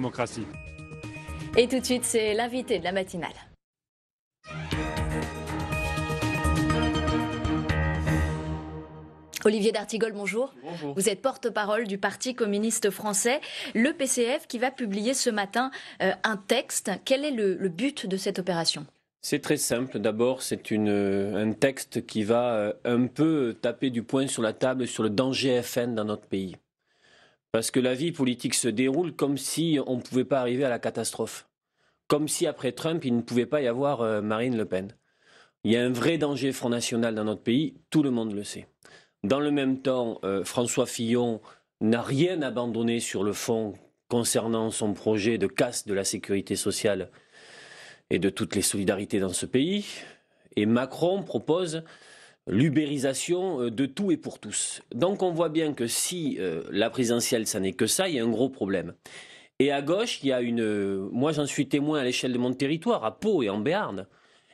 démocratie. Et tout de suite, c'est l'invité de la matinale. Olivier D'Artigol, bonjour. Vous êtes porte-parole du Parti communiste français, le PCF, qui va publier ce matin euh, un texte. Quel est le but de cette opération c'est très simple. D'abord, c'est euh, un texte qui va euh, un peu taper du poing sur la table sur le danger FN dans notre pays. Parce que la vie politique se déroule comme si on ne pouvait pas arriver à la catastrophe. Comme si après Trump, il ne pouvait pas y avoir euh, Marine Le Pen. Il y a un vrai danger Front National dans notre pays, tout le monde le sait. Dans le même temps, euh, François Fillon n'a rien abandonné sur le fond concernant son projet de casse de la sécurité sociale et de toutes les solidarités dans ce pays. Et Macron propose l'ubérisation euh, de tout et pour tous. Donc on voit bien que si euh, la présidentielle, ça n'est que ça, il y a un gros problème. Et à gauche, il y a une... Euh, moi, j'en suis témoin à l'échelle de mon territoire, à Pau et en Béarn.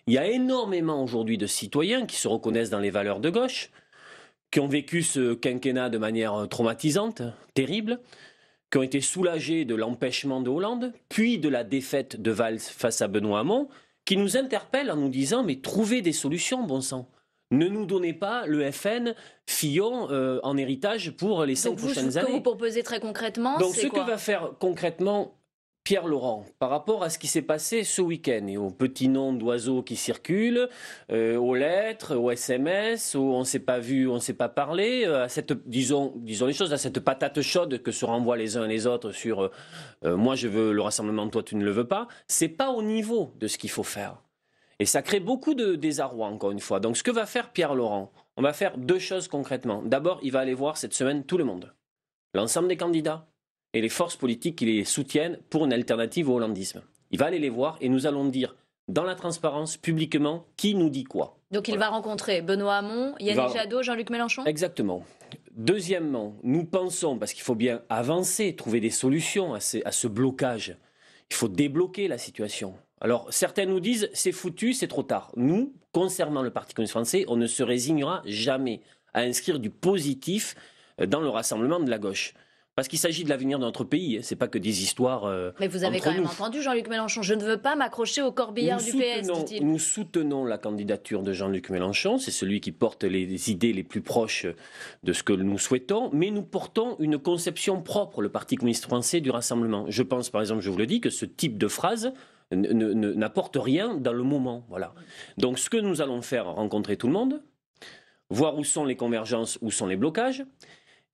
Il y a énormément aujourd'hui de citoyens qui se reconnaissent dans les valeurs de gauche, qui ont vécu ce quinquennat de manière traumatisante, terrible, qui ont été soulagés de l'empêchement de Hollande, puis de la défaite de Valls face à Benoît Hamon, qui nous interpellent en nous disant, mais trouvez des solutions, bon sang. Ne nous donnez pas le FN Fillon euh, en héritage pour les cinq prochaines années. Ce que vous proposez très concrètement, Donc ce que va faire concrètement Pierre Laurent, par rapport à ce qui s'est passé ce week-end et aux petits noms d'oiseaux qui circulent, euh, aux lettres, aux SMS, où on ne s'est pas vu, on ne s'est pas parlé, euh, à cette, disons, disons les choses, à cette patate chaude que se renvoient les uns les autres sur moi je veux le rassemblement, toi tu ne le veux pas, n'est pas au niveau de ce qu'il faut faire. Et ça crée beaucoup de désarroi, encore une fois. Donc, ce que va faire Pierre Laurent, on va faire deux choses concrètement. D'abord, il va aller voir cette semaine tout le monde, l'ensemble des candidats et les forces politiques qui les soutiennent pour une alternative au hollandisme. Il va aller les voir et nous allons dire, dans la transparence, publiquement, qui nous dit quoi. Donc, il va rencontrer Benoît Hamon, Yannick Jadot, Jean-Luc Mélenchon Exactement. Deuxièmement, nous pensons, parce qu'il faut bien avancer, trouver des solutions à ce blocage, il faut débloquer la situation. Alors, certains nous disent, c'est foutu, c'est trop tard. Nous, concernant le Parti communiste français, on ne se résignera jamais à inscrire du positif euh, dans le rassemblement de la gauche. Parce qu'il s'agit de l'avenir de notre pays, hein, ce n'est pas que des histoires. Euh, Mais vous avez quand même entendu Jean-Luc Mélenchon. Je ne veux pas m'accrocher au corbillard du PS. dit Nous soutenons la candidature de Jean-Luc Mélenchon. C'est celui qui porte les idées les plus proches de ce que nous souhaitons. Mais nous portons une conception propre, le Parti communiste français, du rassemblement. Je pense, par exemple, je vous le dis, que ce type de phrase n'apporte rien dans le moment. Voilà. Donc ce que nous allons faire, rencontrer tout le monde, voir où sont les convergences, où sont les blocages.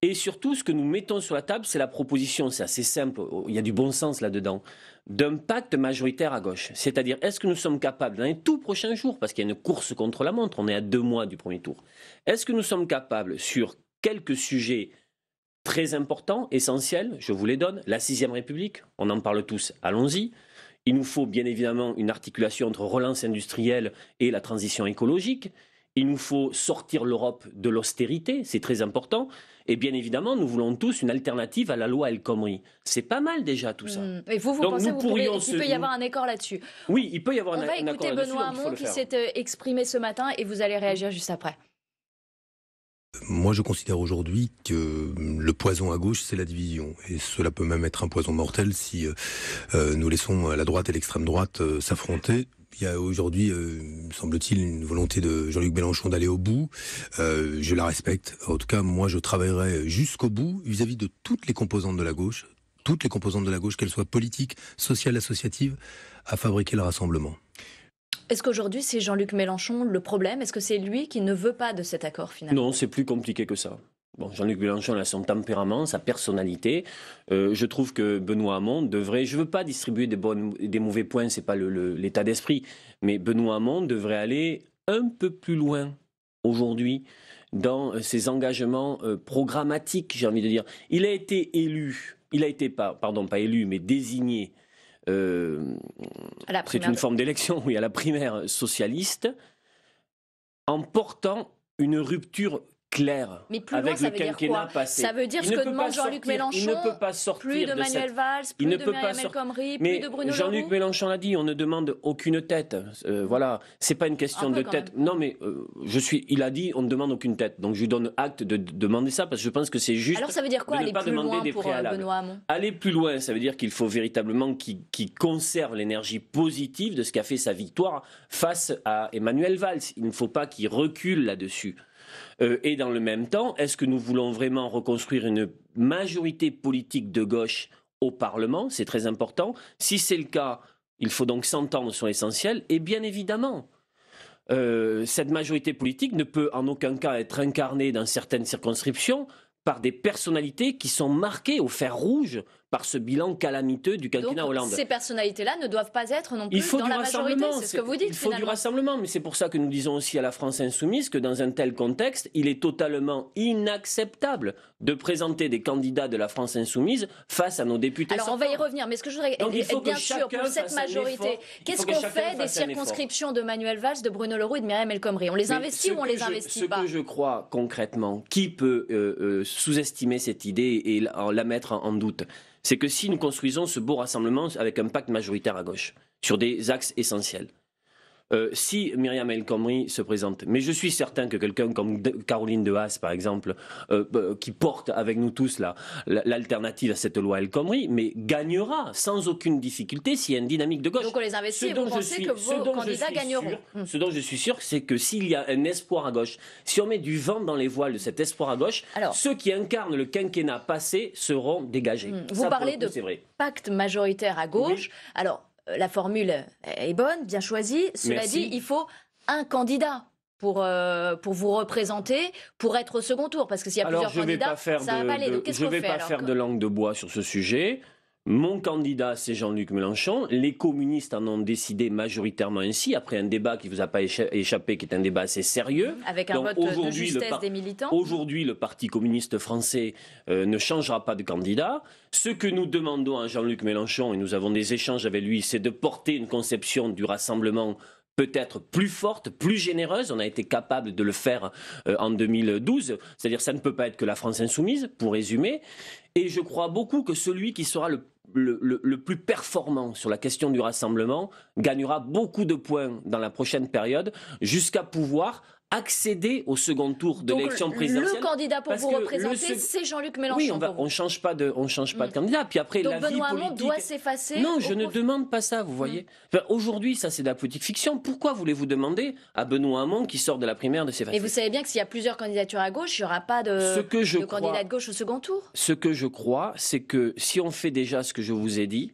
Et surtout, ce que nous mettons sur la table, c'est la proposition, c'est assez simple, il y a du bon sens là-dedans, d'un pacte majoritaire à gauche. C'est-à-dire, est-ce que nous sommes capables, dans les tout prochains jours, parce qu'il y a une course contre la montre, on est à deux mois du premier tour, est-ce que nous sommes capables, sur quelques sujets très importants, essentiels, je vous les donne, la Sixième République, on en parle tous, allons-y, il nous faut bien évidemment une articulation entre relance industrielle et la transition écologique. Il nous faut sortir l'Europe de l'austérité, c'est très important. Et bien évidemment, nous voulons tous une alternative à la loi El Khomri. C'est pas mal déjà tout ça. Hmm. Et vous, vous pensez peut y avoir un accord là-dessus Oui, il peut y avoir un, un accord là-dessus. On va écouter Benoît Hamon qui s'est euh, exprimé ce matin et vous allez réagir juste après. Moi, je considère aujourd'hui que hum, le poison à gauche, c'est la division. Et cela peut même être un poison mortel si euh, euh, nous laissons euh, la droite et l'extrême droite s'affronter il y a aujourd'hui, semble-t-il, une volonté de Jean-Luc Mélenchon d'aller au bout. je la respecte. En tout cas, moi, je travaillerai jusqu'au bout vis à -vis de toutes les composantes de la gauche, toutes les composantes de la gauche, qu'elles soient politiques, sociales, associatives, à fabriquer le rassemblement. Est-ce qu'aujourd'hui, c'est Jean-Luc Mélenchon le problème Est-ce que c'est lui qui ne veut pas de cet accord finalement Non, c'est plus compliqué que ça. Bon, Jean-Luc Mélenchon a son tempérament, sa personnalité. Euh, je trouve que Benoît Hamon devrait. Je ne veux pas distribuer des, mauvais points, ce n'est pas l'état d'esprit. Mais Benoît Hamon devrait aller un peu plus loin aujourd'hui dans euh, ses engagements euh, programmatiques, j'ai envie de dire. Il a été élu, il a été, pas, pardon, pas élu, mais désigné euh, c'est une forme d'élection, oui, à la primaire socialiste, en portant une rupture clair mais plus avec loin, le quinquennat passé. Ça veut dire ce que demande Jean-Luc Mélenchon. Il ne peut pas sortir plus de Manuel Valls, plus de peut pas plus mais de Bruno Jean-Luc Mélenchon l'a dit, on ne demande aucune tête. Euh, voilà, c'est pas une question de tête. Non, mais euh, je suis. Il a dit, on ne demande aucune tête. Donc je lui donne acte de, demander ça parce que je pense que c'est juste. Alors ça veut dire quoi de aller plus loin pour euh, Benoît Aller plus loin, ça veut dire qu'il faut véritablement qu'il conserve l'énergie positive de ce qu'a fait sa victoire face à Emmanuel Valls. Il ne faut pas qu'il recule là-dessus. Euh, et dans le même temps, est-ce que nous voulons vraiment reconstruire une majorité politique de gauche au Parlement C'est très important. Si c'est le cas, il faut donc s'entendre sur l'essentiel. Et bien évidemment, euh, cette majorité politique ne peut en aucun cas être incarnée dans certaines circonscriptions par des personnalités qui sont marquées au fer rouge par ce bilan calamiteux du quinquennat Hollande. Ces personnalités-là ne doivent pas être non plus il faut dans du la majorité, c'est ce que vous dites. Il faut du rassemblement, mais c'est pour ça que nous disons aussi à la France insoumise que dans un tel contexte, il est totalement inacceptable de présenter des candidats de la France insoumise face à nos députés. Alors on va y revenir, mais ce que je voudrais, bien sûr, pour cette majorité, qu'est-ce qu'on fait des circonscriptions de Manuel Valls, de Bruno Leroux et de Myriam El On les investit ou on les investit pas Ce que je crois concrètement, qui peut euh, euh, sous-estimer cette idée et la, mettre en doute c'est que si nous construisons ce beau rassemblement avec un pacte majoritaire à gauche, sur des axes essentiels, euh, si Myriam El Khomri se présente, mais je suis certain que quelqu'un comme Caroline de Haas, par exemple, euh, euh, qui porte avec nous tous l'alternative à cette loi El Khomri, mais gagnera sans aucune difficulté s'il y a une dynamique de gauche. Donc on les investit ce vous que vos candidats gagneront. Ce dont je suis sûr, c'est que s'il y a un espoir à gauche, si on met du vent dans les voiles de cet espoir à gauche, ceux qui incarnent le quinquennat passé seront dégagés. Hmm. Vous parlez de pacte majoritaire à gauche. Alors, euh, la formule est bonne, bien choisie. Cela dit, il faut un candidat pour, euh, pour vous représenter, pour être au second tour Parce que s'il y a plusieurs candidats, pas faire ça va pas aller. De, Donc, je ne vais pas faire de langue de bois sur ce sujet. Mon candidat, c'est Jean-Luc Mélenchon. Les communistes en ont décidé majoritairement ainsi, après un débat qui ne vous a pas échappé, qui est un débat assez sérieux. Mmh, avec un vote de justesse des militants. Aujourd'hui, le Parti communiste français euh, ne changera pas de candidat. Ce que nous demandons à Jean-Luc Mélenchon, et nous avons des échanges avec lui, c'est de porter une conception du rassemblement peut-être plus forte, plus généreuse. On a été capable de le faire euh, en 2012. C'est-à-dire, ça ne peut pas être que la France insoumise, pour résumer. Et je crois beaucoup que celui qui sera le plus performant sur la question du rassemblement gagnera beaucoup de points dans la prochaine période, jusqu'à pouvoir accéder au second tour de l'élection présidentielle. Le candidat pour vous représenter, c'est Jean-Luc Mélenchon. Oui, on ne change pas de, on change pas de mm. candidat. Puis après, Donc Benoît vie doit s'effacer. Non, je ne demande pas ça, vous voyez. Mm. Aujourd'hui, ça c'est de la politique fiction. Pourquoi voulez-vous demander à Benoît Hamon qui sort de la primaire de s'effacer Et vous savez bien que s'il y a plusieurs candidatures à gauche, il n'y aura pas de, candidat de gauche au second tour. Ce que je crois, c'est que si on fait déjà ce que je vous ai dit,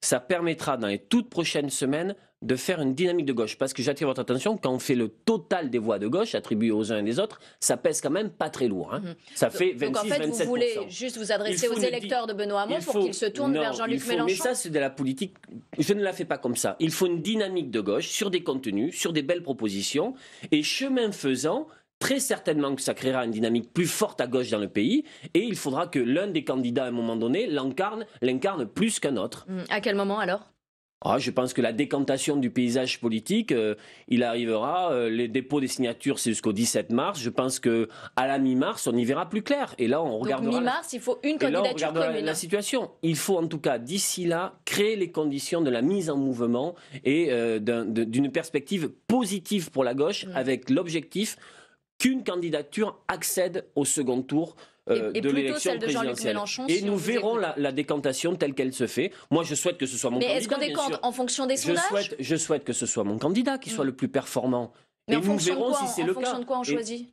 ça permettra dans les toutes prochaines semaines de faire une dynamique de gauche. Parce que j'attire votre attention, quand on fait le total des voix de gauche attribuées aux uns et aux autres, ça pèse quand même pas très lourd. Hein. Mm-hmm. Ça fait 26-27%. Donc en fait, vous voulez juste vous adresser aux électeurs de Benoît Hamon pour qu'ils se tournent vers Jean-Luc Mélenchon Mais ça, c'est de la politique. Je ne la fais pas comme ça. Il faut une dynamique de gauche sur des contenus, sur des belles propositions. Et chemin faisant, très certainement que ça créera une dynamique plus forte à gauche dans le pays et il faudra que l'un des candidats à un moment donné l'incarne, l'incarne plus qu'un autre. Mm, à quel moment alors ah, je pense que la décantation du paysage politique, euh, il arrivera. Euh, les dépôts des signatures, c'est jusqu'au 17 mars. Je pense que à la mi-mars, on y verra plus clair. Et là, on regardera. Mi-mars, il faut une candidature La, situation. Il faut en tout cas d'ici là créer les conditions de la mise en mouvement et euh, d'une perspective positive pour la gauche, avec l'objectif qu'une candidature accède au second tour plutôt euh, et, de Jean-Luc Mélenchon et nous verrons la, décantation telle qu'elle se fait. Moi, je souhaite que ce soit mon candidat. Mais est-ce qu'on décante en fonction des sondages je souhaite, je souhaite que ce soit mon candidat qui soit mm. le plus performant. Mais et en nous verrons si c'est le cas. De quoi on choisit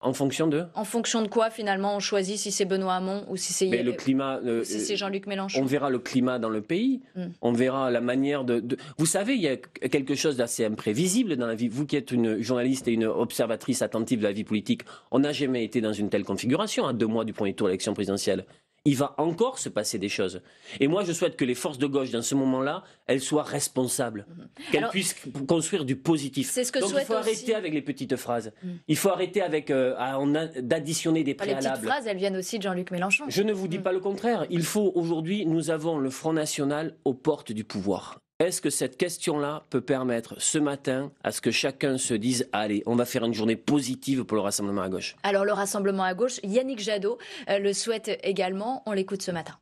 en fonction de En fonction de quoi, finalement, on choisit si c'est Benoît Hamon ou si c'est le climat, euh, c'est Jean-Luc Mélenchon. On verra le climat dans le pays, hmm. on verra la manière de, Vous savez, il y a quelque chose d'assez imprévisible dans la vie. Vous qui êtes une journaliste et une observatrice attentive de la vie politique, on n'a jamais été dans une telle configuration à deux mois du premier tour de l'élection présidentielle il va encore se passer des choses. Et moi, je souhaite que les forces de gauche, dans ce moment-là, elles soient responsables, mhm. qu'elles puissent construire du positif. C'est ce que Donc, il faut arrêter avec les petites phrases. Mhm. Il faut arrêter avec euh, d'additionner des préalables. Les petites phrases, elles viennent aussi de Jean-Luc Mélenchon. Je ne vous dis mhm. pas le contraire. Il faut aujourd'hui, nous avons le Front National aux portes du pouvoir. Est-ce que cette question-là peut permettre ce matin à ce que chacun se dise allez, on va faire une journée positive pour le Rassemblement à gauche Alors le Rassemblement à gauche, Yannick Jadot euh, le souhaite également, on l'écoute ce matin.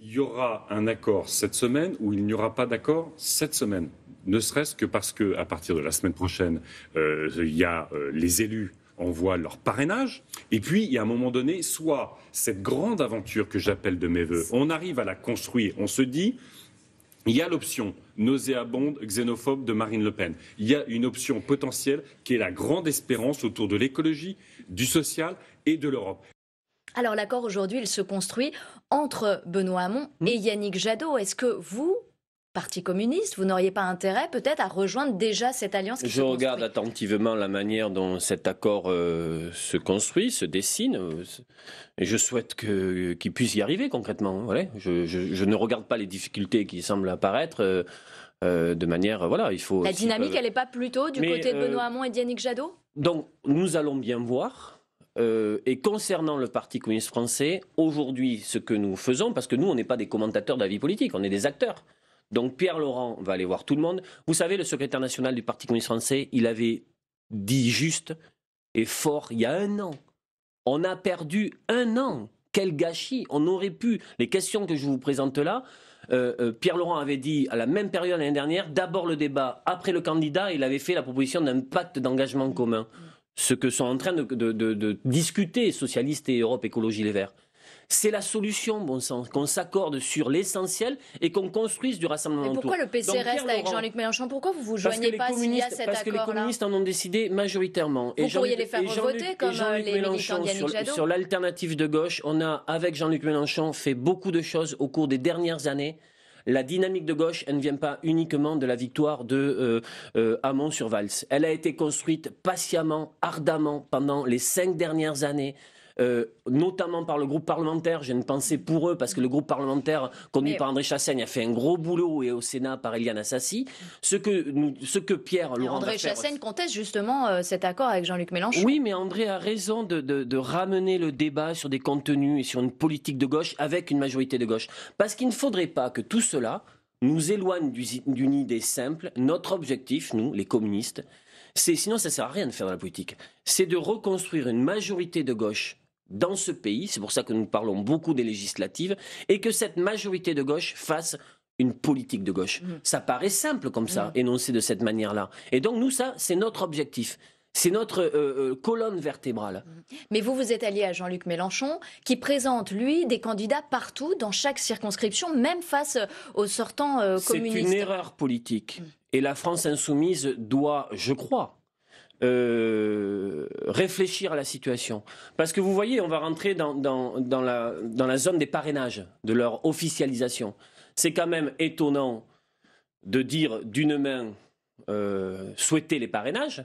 Il y aura un accord cette semaine ou il n'y aura pas d'accord cette semaine, ne serait-ce que parce que à partir de la semaine prochaine, euh, y euh, les élus envoient leur parrainage. Et puis, il y a un moment donné, soit cette grande aventure que j'appelle de mes voeux, on arrive à la construire, on se dit, il y a l'option nauséabonde, xénophobe de Marine Le Pen. Il y a une option potentielle qui est la grande espérance autour de l'écologie, du social et de l'Europe. Alors l'accord aujourd'hui, il se construit entre Benoît Hamon hmm. et Yannick Jadot. Est-ce que vous, Parti communiste, vous n'auriez pas intérêt peut-être à rejoindre déjà cette alliance Je regarde attentivement la manière dont cet accord euh, se construit, se dessine, euh, et je souhaite qu'il puisse y arriver concrètement. Je, ne regarde pas les difficultés qui semblent apparaître. Euh, de manière, voilà, il faut. La dynamique, elle n'est pas plutôt du côté de Benoît Hamon et d'Yannick Jadot Donc, nous allons bien voir. et concernant le Parti communiste français, aujourd'hui, ce que nous faisons, parce que nous, on n'est pas des commentateurs de la vie politique, on est des acteurs. Donc Pierre Laurent va aller voir tout le monde. Vous savez, le secrétaire national du Parti communiste français, il avait dit juste et fort il y a un an. On a perdu un an. Quel gâchis On aurait pu. Les questions que je vous présente là, euh, euh, Pierre Laurent avait dit à la même période l'année dernière, d'abord le débat, après le candidat, il avait fait la proposition d'un pacte d'engagement commun. Ce que sont en train de, de discuter socialistes et Europe Écologie Les Verts. C'est la solution, bon sens, qu'on s'accorde sur l'essentiel et qu'on construise du rassemblement. Mais pourquoi le PC reste avec Jean-Luc Mélenchon Pourquoi vous vous joignez pas à y cet accord Parce que les communistes en ont décidé majoritairement. Vous et pourriez les faire voter comme euh, les Mélenchon, militants sur, sur l'alternative de gauche, on a, avec Jean-Luc Mélenchon, fait beaucoup de choses au cours des dernières années la dynamique de gauche, elle ne vient pas uniquement de la victoire de euh, euh, Hamon sur Valls. Elle a été construite patiemment, ardemment pendant les cinq dernières années euh, notamment par le groupe parlementaire. J'ai une pensée pour eux parce que le groupe parlementaire conduit par André Chassaigne a fait un gros boulot et au Sénat par Eliane Assassi. Ce que, ce que Pierre Laurent. André Chassaigne conteste justement euh, cet accord avec Jean-Luc Mélenchon. Oui, mais André a raison de, de, de, ramener le débat sur des contenus et sur une politique de gauche avec une majorité de gauche. Parce qu'il ne faudrait pas que tout cela nous éloigne d'une idée simple. Notre objectif, nous, les communistes, c'est sinon ça ne sert à rien de faire de la politique. C'est de reconstruire une majorité de gauche dans ce pays, c'est pour ça que nous parlons beaucoup des législatives, et que cette majorité de gauche fasse une politique de gauche. Mm. Ça paraît simple comme ça, mm. énoncé de cette manière-là. Et donc nous, ça, c'est notre objectif. C'est notre euh, euh, colonne vertébrale. Mm. Mais vous, vous êtes allié à Jean-Luc Mélenchon, qui présente, lui, des candidats partout, dans chaque circonscription, même face euh, aux sortants communistes. C'est une erreur politique. Et la France insoumise doit, je crois, euh, réfléchir à la situation. Parce que vous voyez, on va rentrer dans, la, zone des parrainages, de leur officialisation. C'est quand même étonnant de dire d'une main euh, souhaiter les parrainages,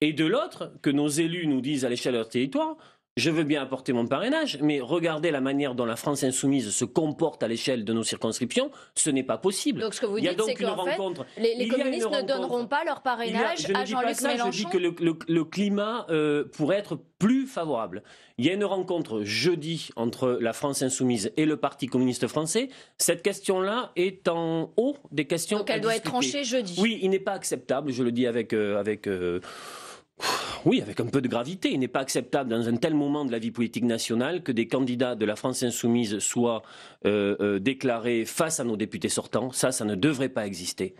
et de l'autre que nos élus nous disent à l'échelle de leur territoire, je veux bien apporter mon parrainage, mais regardez la manière dont la France insoumise se comporte à l'échelle de nos circonscriptions, ce n'est pas possible. Donc ce que vous dites, c'est les, communistes ne donneront pas leur parrainage à Jean-Luc Mélenchon. Je dis que le, climat euh, pourrait être plus favorable. Il y a une rencontre jeudi entre la France insoumise et le Parti communiste français. Cette question-là est en haut des questions. Donc elle doit être tranchée jeudi. Oui, il n'est pas acceptable, je le dis avec euh, avec. Euh, oui, avec un peu de gravité. Il n'est pas acceptable dans un tel moment de la vie politique nationale que des candidats de la France insoumise soient euh, euh, déclarés face à nos députés sortants. Ça, ça ne devrait pas exister.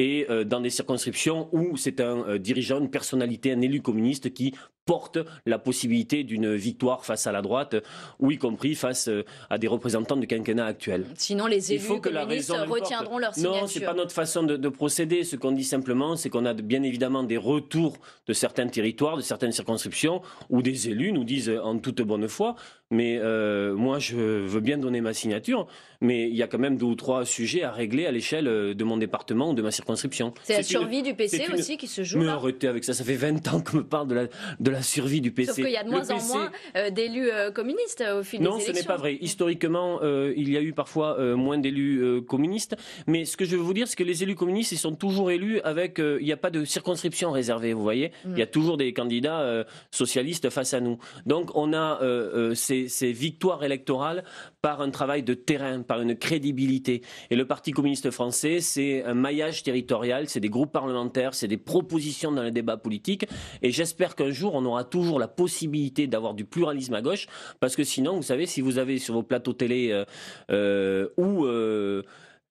Et euh, dans des circonscriptions où c'est un dirigeant, une personnalité, un élu communiste qui porte la possibilité d'une victoire face à la droite, ou y compris face euh, à des représentants du quinquennat actuel. Sinon, les élus Il la retiendront leur signature. Non, c'est pas notre façon de, procéder. Ce qu'on dit simplement, c'est qu'on a bien évidemment des retours de certains territoires, de certaines circonscriptions, où des élus nous disent euh, en toute bonne foi, mais euh, moi, je veux bien donner ma signature, mais il y a quand même deux ou trois sujets à régler à l'échelle de mon département ou de ma circonscription. C'est la survie du PC aussi qui se joue. Me là. avec ça, ça fait 20 ans qu'on me parle de la, de la survie du PC. Sauf qu'il y a de moins en moins euh, d'élus euh, communistes euh, au fil non, des élections. Non, ce n'est pas vrai. Historiquement, il y a eu parfois moins d'élus communistes. Mais ce que je veux vous dire, c'est que les élus communistes, ils sont toujours élus avec. il n'y a pas de circonscription réservée, vous voyez. Mm. Il y a toujours des candidats socialistes face à nous. Donc on a ces, ces victoires électorales par un travail de terrain, par une crédibilité. Et le Parti communiste français, c'est un maillage territorial, c'est des groupes parlementaires, c'est des propositions dans le débat politique. Et j'espère qu'un jour, on aura toujours la possibilité d'avoir du pluralisme à gauche, parce que sinon, vous savez, si vous avez sur vos plateaux télé euh, euh, ou euh,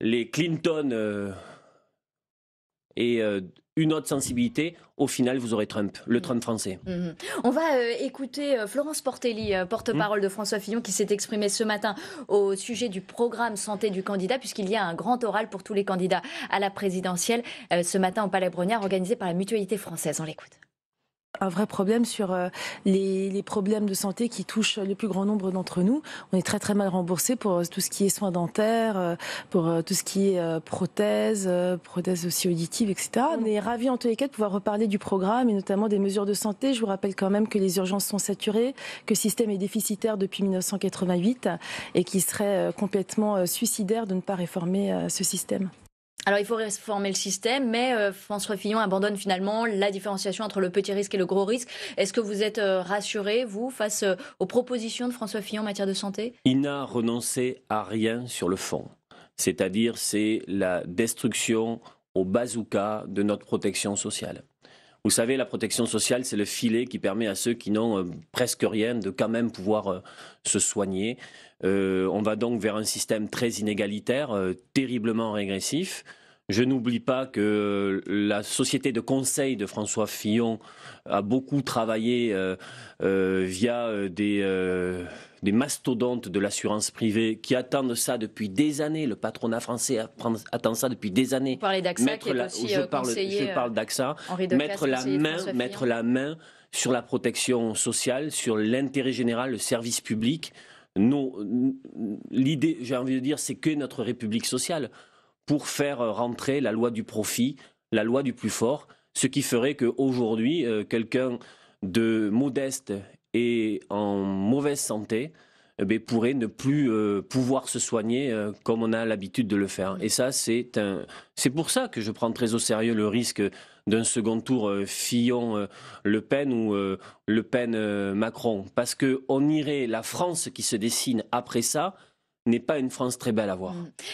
les Clinton et une autre sensibilité, au final, vous aurez Trump, le Trump français. Mhm. On va écouter Florence Portelli, porte-parole mhm. de François Fillon, qui s'est exprimé ce matin au sujet du programme santé du candidat, puisqu'il y a un grand oral pour tous les candidats à la présidentielle ce matin au Palais Brognard, organisé par la Mutualité française. On l'écoute un vrai problème sur euh, les, problèmes de santé qui touchent le plus grand nombre d'entre nous. On est très très mal remboursé pour euh, tout ce qui est soins dentaires, euh, pour tout ce qui est prothèses, prothèses aussi auditives, etc. Mm. On est ravis en tous les cas de pouvoir reparler du programme et notamment des mesures de santé. Je vous rappelle quand même que les urgences sont saturées, que le système est déficitaire depuis 1988 et qu'il serait complètement suicidaire de ne pas réformer ce système. Alors il faut réformer le système, mais euh, François Fillon abandonne finalement la différenciation entre le petit risque et le gros risque. Est-ce que vous êtes euh, rassuré, vous, face euh, aux propositions de François Fillon en matière de santé Il n'a renoncé à rien sur le fond. C'est-à-dire, c'est la destruction au bazooka de notre protection sociale. Vous savez, la protection sociale, c'est le filet qui permet à ceux qui n'ont euh, presque rien de quand même pouvoir euh, se soigner. Euh, on va donc vers un système très inégalitaire, terriblement régressif. Je n'oublie pas que euh, la société de conseil de François Fillon a beaucoup travaillé euh, euh, via des, mastodontes de l'assurance privée qui attendent ça depuis des années. Le patronat français attend ça depuis des années. Vous parlez d'AXA je parle, parle d'AXA. Mettre la main, mettre la main sur la protection sociale, sur l'intérêt général, le service public. Non, l'idée, j'ai envie de dire, c'est que notre République sociale pour faire rentrer la loi du profit, la loi du plus fort, ce qui ferait qu'aujourd'hui, euh, quelqu'un de modeste et en mauvaise santé eh pourrait ne plus euh, pouvoir se soigner euh, comme on a l'habitude de le faire. Et ça, c'est pour ça que je prends très au sérieux le risque d'un second tour Fillon-Le Pen ou Le Pen-Macron, parce qu'on irait la France qui se dessine après ça n'est pas une France très belle à voir.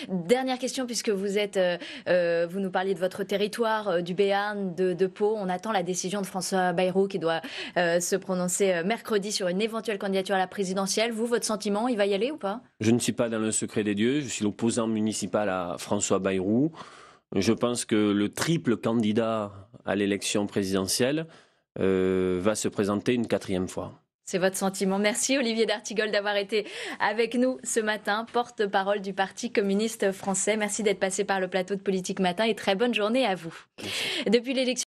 Mm. Dernière question, puisque euh, euh, vous nous parliez de votre territoire, euh, du Béarn, de, Pau. On attend la décision de François Bayrou qui doit se prononcer mercredi sur une éventuelle candidature à la présidentielle. Vous, votre sentiment, il va y aller ou pas Je ne suis pas dans le secret des dieux. Je suis l'opposant municipal à François Bayrou. Je pense que le triple candidat à l'élection présidentielle va se présenter une quatrième fois. C'est votre sentiment. Merci Olivier d'Artigol d'avoir été avec nous ce matin, porte-parole du Parti communiste français. Merci d'être passé par le plateau de Politique Matin et très bonne journée à vous. Depuis l'élection